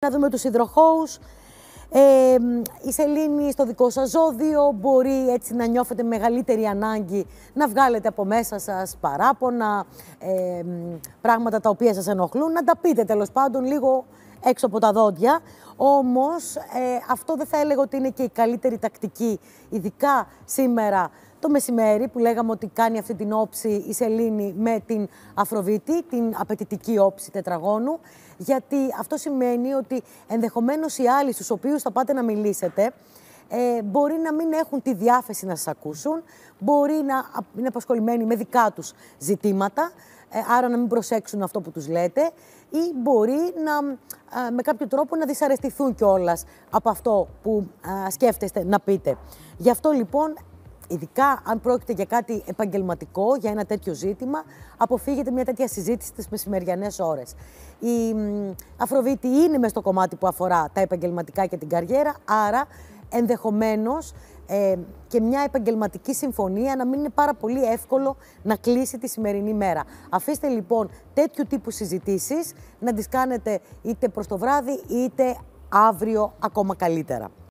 να δούμε τους υδροχώους. Ε, η σελήνη στο δικό σας ζώδιο μπορεί έτσι να νιώθετε μεγαλύτερη ανάγκη να βγάλετε από μέσα σας παράπονα, ε, πράγματα τα οποία σας ενοχλούν, να τα πείτε τέλος πάντων λίγο έξω από τα δόντια. Όμως ε, αυτό δεν θα έλεγα ότι είναι και η καλύτερη τακτική, ειδικά σήμερα το μεσημέρι που λέγαμε ότι κάνει αυτή την όψη η Σελήνη με την Αφροβίτη, την απαιτητική όψη τετραγώνου, γιατί αυτό σημαίνει ότι ενδεχομένως οι άλλοι στους οποίους θα πάτε να μιλήσετε ε, μπορεί να μην έχουν τη διάθεση να σας ακούσουν, μπορεί να είναι απασχολημένοι με δικά τους ζητήματα, ε, άρα να μην προσέξουν αυτό που τους λέτε ή μπορεί να, ε, με κάποιο τρόπο να δυσαρεστηθούν κιόλας από αυτό που ε, σκέφτεστε να πείτε. Γι' αυτό λοιπόν ειδικά αν πρόκειται για κάτι επαγγελματικό, για ένα τέτοιο ζήτημα, αποφύγετε μια τέτοια συζήτηση στις μεσημεριανές ώρες. Η Αφροβίτη είναι μες στο κομμάτι που αφορά τα επαγγελματικά και την καριέρα, άρα ενδεχομένως ε, και μια επαγγελματική συμφωνία να μην είναι πάρα πολύ εύκολο να κλείσει τη σημερινή μέρα. Αφήστε λοιπόν τέτοιου τύπου συζητήσεις να τις κάνετε είτε προς το βράδυ είτε αύριο ακόμα καλύτερα.